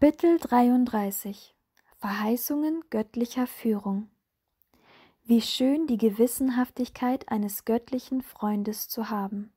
Kapitel 33 Verheißungen göttlicher Führung Wie schön die Gewissenhaftigkeit eines göttlichen Freundes zu haben.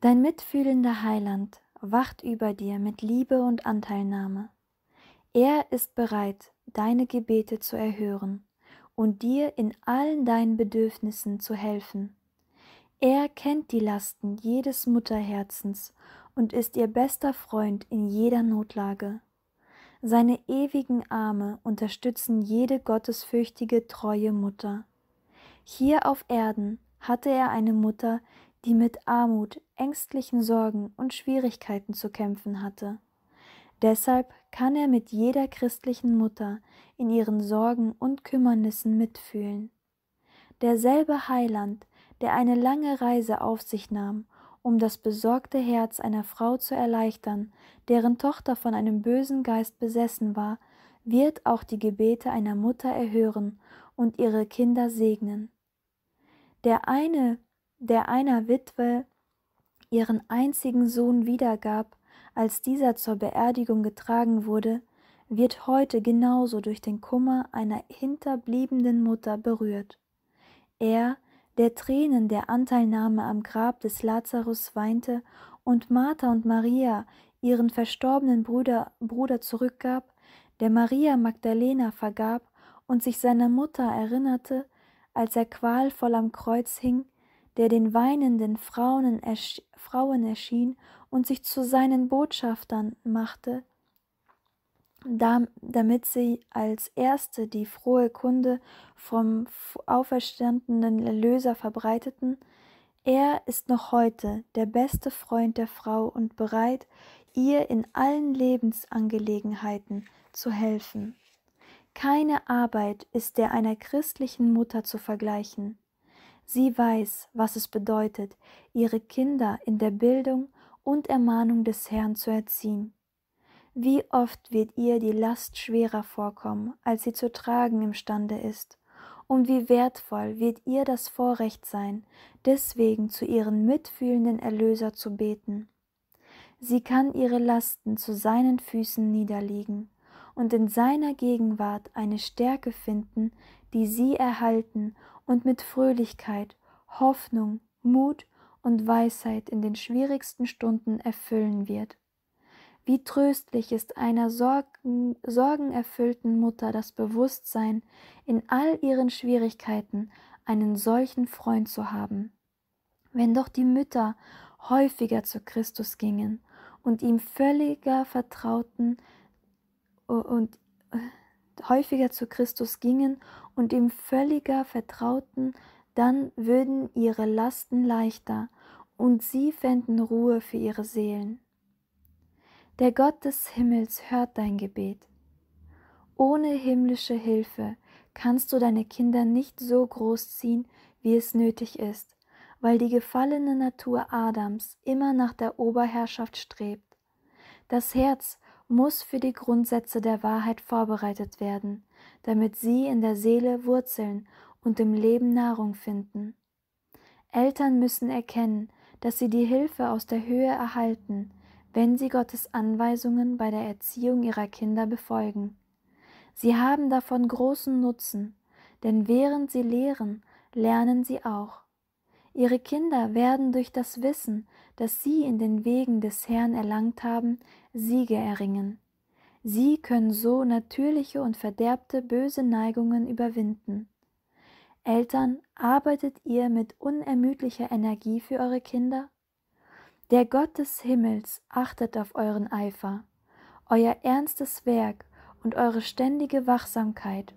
Dein mitfühlender Heiland wacht über dir mit Liebe und Anteilnahme. Er ist bereit, deine Gebete zu erhören und dir in allen deinen Bedürfnissen zu helfen. Er kennt die Lasten jedes Mutterherzens und ist ihr bester Freund in jeder Notlage. Seine ewigen Arme unterstützen jede gottesfürchtige, treue Mutter. Hier auf Erden hatte er eine Mutter, die mit Armut, ängstlichen Sorgen und Schwierigkeiten zu kämpfen hatte. Deshalb kann er mit jeder christlichen Mutter in ihren Sorgen und Kümmernissen mitfühlen. Derselbe Heiland, der eine lange Reise auf sich nahm um das besorgte Herz einer Frau zu erleichtern, deren Tochter von einem bösen Geist besessen war, wird auch die Gebete einer Mutter erhören und ihre Kinder segnen. Der eine, der einer Witwe ihren einzigen Sohn wiedergab, als dieser zur Beerdigung getragen wurde, wird heute genauso durch den Kummer einer hinterbliebenen Mutter berührt. Er, der Tränen der Anteilnahme am Grab des Lazarus weinte und Martha und Maria ihren verstorbenen Bruder, Bruder zurückgab, der Maria Magdalena vergab und sich seiner Mutter erinnerte, als er qualvoll am Kreuz hing, der den weinenden Frauen, erschien und sich zu seinen Botschaftern machte, damit sie als Erste die frohe Kunde vom auferstandenen Erlöser verbreiteten, er ist noch heute der beste Freund der Frau und bereit, ihr in allen Lebensangelegenheiten zu helfen. Keine Arbeit ist der einer christlichen Mutter zu vergleichen. Sie weiß, was es bedeutet, ihre Kinder in der Bildung und Ermahnung des Herrn zu erziehen. Wie oft wird ihr die Last schwerer vorkommen, als sie zu tragen imstande ist, und wie wertvoll wird ihr das Vorrecht sein, deswegen zu ihrem mitfühlenden Erlöser zu beten. Sie kann ihre Lasten zu seinen Füßen niederlegen und in seiner Gegenwart eine Stärke finden, die sie erhalten und mit Fröhlichkeit, Hoffnung, Mut und Weisheit in den schwierigsten Stunden erfüllen wird. Wie tröstlich ist einer sorgen, sorgenerfüllten Mutter das Bewusstsein, in all ihren Schwierigkeiten einen solchen Freund zu haben. Wenn doch die Mütter häufiger zu Christus gingen und ihm völliger vertrauten und äh, häufiger zu Christus gingen und ihm völliger vertrauten, dann würden ihre Lasten leichter und sie fänden Ruhe für ihre Seelen. Der Gott des Himmels hört dein Gebet. Ohne himmlische Hilfe kannst du deine Kinder nicht so großziehen, wie es nötig ist, weil die gefallene Natur Adams immer nach der Oberherrschaft strebt. Das Herz muss für die Grundsätze der Wahrheit vorbereitet werden, damit sie in der Seele Wurzeln und im Leben Nahrung finden. Eltern müssen erkennen, dass sie die Hilfe aus der Höhe erhalten, wenn sie Gottes Anweisungen bei der Erziehung ihrer Kinder befolgen. Sie haben davon großen Nutzen, denn während sie lehren, lernen sie auch. Ihre Kinder werden durch das Wissen, das sie in den Wegen des Herrn erlangt haben, Siege erringen. Sie können so natürliche und verderbte böse Neigungen überwinden. Eltern, arbeitet ihr mit unermüdlicher Energie für eure Kinder? Der Gott des Himmels achtet auf euren Eifer, euer ernstes Werk und eure ständige Wachsamkeit.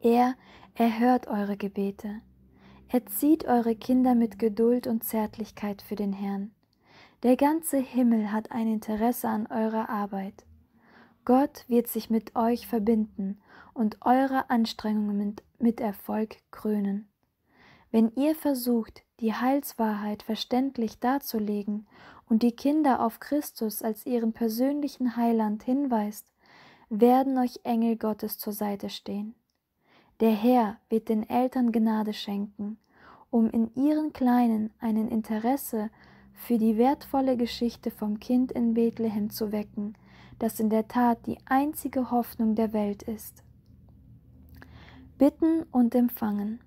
Er erhört eure Gebete. Er zieht eure Kinder mit Geduld und Zärtlichkeit für den Herrn. Der ganze Himmel hat ein Interesse an eurer Arbeit. Gott wird sich mit euch verbinden und eure Anstrengungen mit, Erfolg krönen. Wenn ihr versucht, die Heilswahrheit verständlich darzulegen und die Kinder auf Christus als ihren persönlichen Heiland hinweist, werden euch Engel Gottes zur Seite stehen. Der Herr wird den Eltern Gnade schenken, um in ihren Kleinen einen Interesse für die wertvolle Geschichte vom Kind in Bethlehem zu wecken, das in der Tat die einzige Hoffnung der Welt ist. Bitten und empfangen.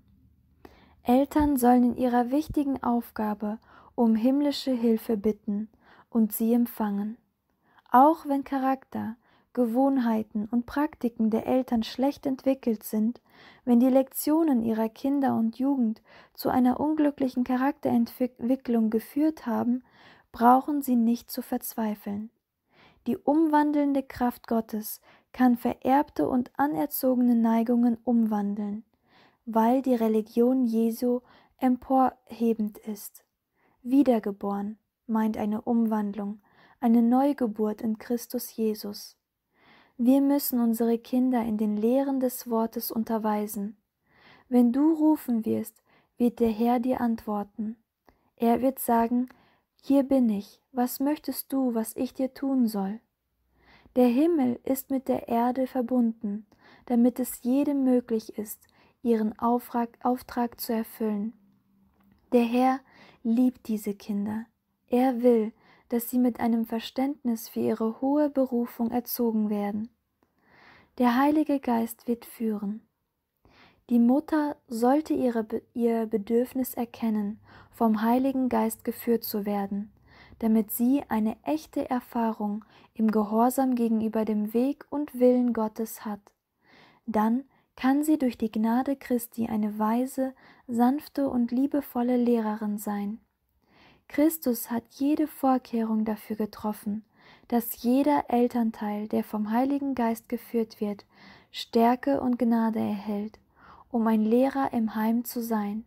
Eltern sollen in ihrer wichtigen Aufgabe um himmlische Hilfe bitten und sie empfangen. Auch wenn Charakter, Gewohnheiten und Praktiken der Eltern schlecht entwickelt sind, wenn die Lektionen ihrer Kinder und Jugend zu einer unglücklichen Charakterentwicklung geführt haben, brauchen sie nicht zu verzweifeln. Die umwandelnde Kraft Gottes kann vererbte und anerzogene Neigungen umwandeln weil die Religion Jesu emporhebend ist. Wiedergeboren meint eine Umwandlung, eine Neugeburt in Christus Jesus. Wir müssen unsere Kinder in den Lehren des Wortes unterweisen. Wenn du rufen wirst, wird der Herr dir antworten. Er wird sagen, hier bin ich, was möchtest du, was ich dir tun soll? Der Himmel ist mit der Erde verbunden, damit es jedem möglich ist, ihren Auftrag, Auftrag zu erfüllen. Der Herr liebt diese Kinder. Er will, dass sie mit einem Verständnis für ihre hohe Berufung erzogen werden. Der Heilige Geist wird führen. Die Mutter sollte ihre, ihr Bedürfnis erkennen, vom Heiligen Geist geführt zu werden, damit sie eine echte Erfahrung im Gehorsam gegenüber dem Weg und Willen Gottes hat. Dann kann sie durch die Gnade Christi eine weise, sanfte und liebevolle Lehrerin sein. Christus hat jede Vorkehrung dafür getroffen, dass jeder Elternteil, der vom Heiligen Geist geführt wird, Stärke und Gnade erhält, um ein Lehrer im Heim zu sein.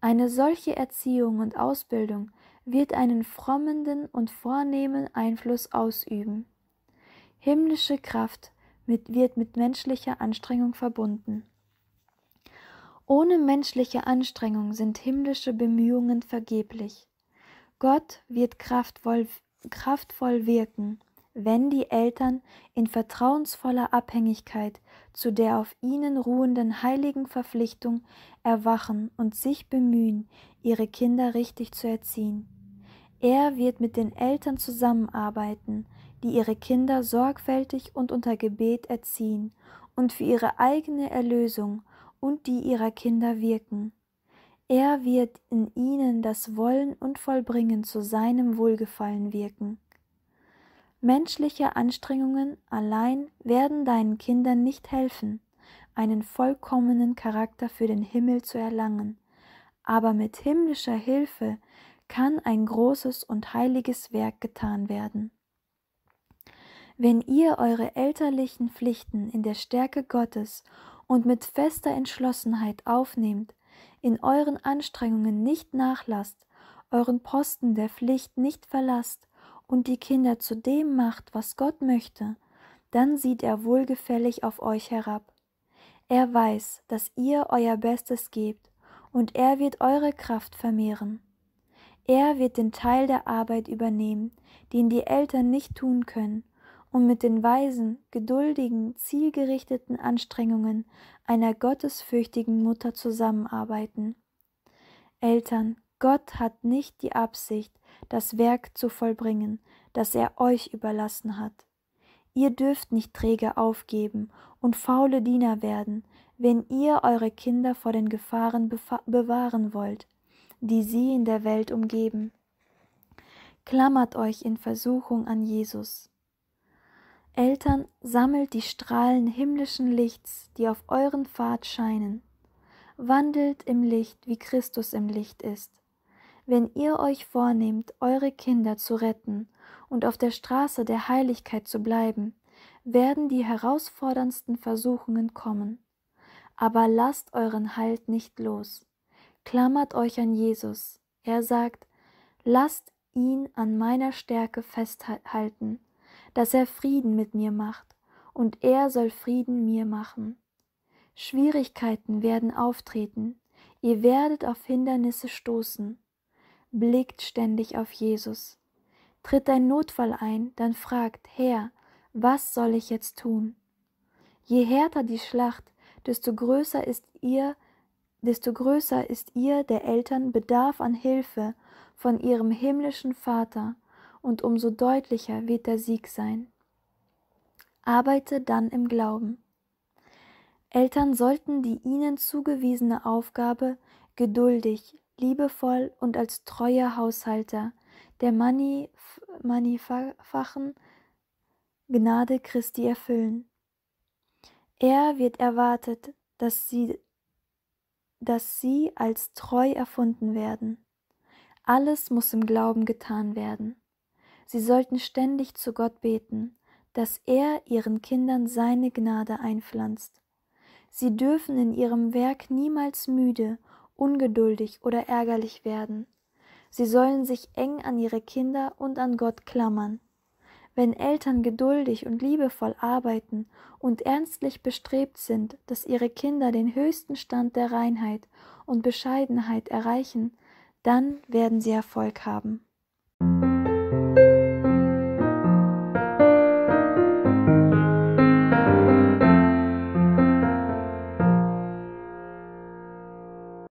Eine solche Erziehung und Ausbildung wird einen frommenden und vornehmen Einfluss ausüben. Himmlische Kraft mit, wird mit menschlicher Anstrengung verbunden. Ohne menschliche Anstrengung sind himmlische Bemühungen vergeblich. Gott wird kraftvoll, kraftvoll wirken, wenn die Eltern in vertrauensvoller Abhängigkeit zu der auf ihnen ruhenden heiligen Verpflichtung erwachen und sich bemühen, ihre Kinder richtig zu erziehen. Er wird mit den Eltern zusammenarbeiten, die ihre Kinder sorgfältig und unter Gebet erziehen und für ihre eigene Erlösung und die ihrer Kinder wirken. Er wird in ihnen das Wollen und Vollbringen zu seinem Wohlgefallen wirken. Menschliche Anstrengungen allein werden deinen Kindern nicht helfen, einen vollkommenen Charakter für den Himmel zu erlangen, aber mit himmlischer Hilfe kann ein großes und heiliges Werk getan werden. Wenn ihr eure elterlichen Pflichten in der Stärke Gottes und mit fester Entschlossenheit aufnehmt, in euren Anstrengungen nicht nachlasst, euren Posten der Pflicht nicht verlasst und die Kinder zu dem macht, was Gott möchte, dann sieht er wohlgefällig auf euch herab. Er weiß, dass ihr euer Bestes gebt, und er wird eure Kraft vermehren. Er wird den Teil der Arbeit übernehmen, den die Eltern nicht tun können, und mit den weisen, geduldigen, zielgerichteten Anstrengungen einer gottesfürchtigen Mutter zusammenarbeiten. Eltern, Gott hat nicht die Absicht, das Werk zu vollbringen, das er euch überlassen hat. Ihr dürft nicht träge aufgeben und faule Diener werden, wenn ihr eure Kinder vor den Gefahren bewahren wollt, die sie in der Welt umgeben. Klammert euch in Versuchung an Jesus. Eltern, sammelt die Strahlen himmlischen Lichts, die auf euren Pfad scheinen. Wandelt im Licht, wie Christus im Licht ist. Wenn ihr euch vornehmt, eure Kinder zu retten und auf der Straße der Heiligkeit zu bleiben, werden die herausforderndsten Versuchungen kommen. Aber lasst euren Halt nicht los. Klammert euch an Jesus. Er sagt, lasst ihn an meiner Stärke festhalten dass er Frieden mit mir macht, und er soll Frieden mir machen. Schwierigkeiten werden auftreten, ihr werdet auf Hindernisse stoßen. Blickt ständig auf Jesus. Tritt ein Notfall ein, dann fragt, Herr, was soll ich jetzt tun? Je härter die Schlacht, desto größer ist ihr, desto größer ist ihr der Eltern Bedarf an Hilfe von ihrem himmlischen Vater, und umso deutlicher wird der Sieg sein. Arbeite dann im Glauben. Eltern sollten die ihnen zugewiesene Aufgabe geduldig, liebevoll und als treue Haushalter der mannigfachen Gnade Christi erfüllen. Er wird erwartet, dass sie, dass sie als treu erfunden werden. Alles muss im Glauben getan werden. Sie sollten ständig zu Gott beten, dass er ihren Kindern seine Gnade einpflanzt. Sie dürfen in ihrem Werk niemals müde, ungeduldig oder ärgerlich werden. Sie sollen sich eng an ihre Kinder und an Gott klammern. Wenn Eltern geduldig und liebevoll arbeiten und ernstlich bestrebt sind, dass ihre Kinder den höchsten Stand der Reinheit und Bescheidenheit erreichen, dann werden sie Erfolg haben.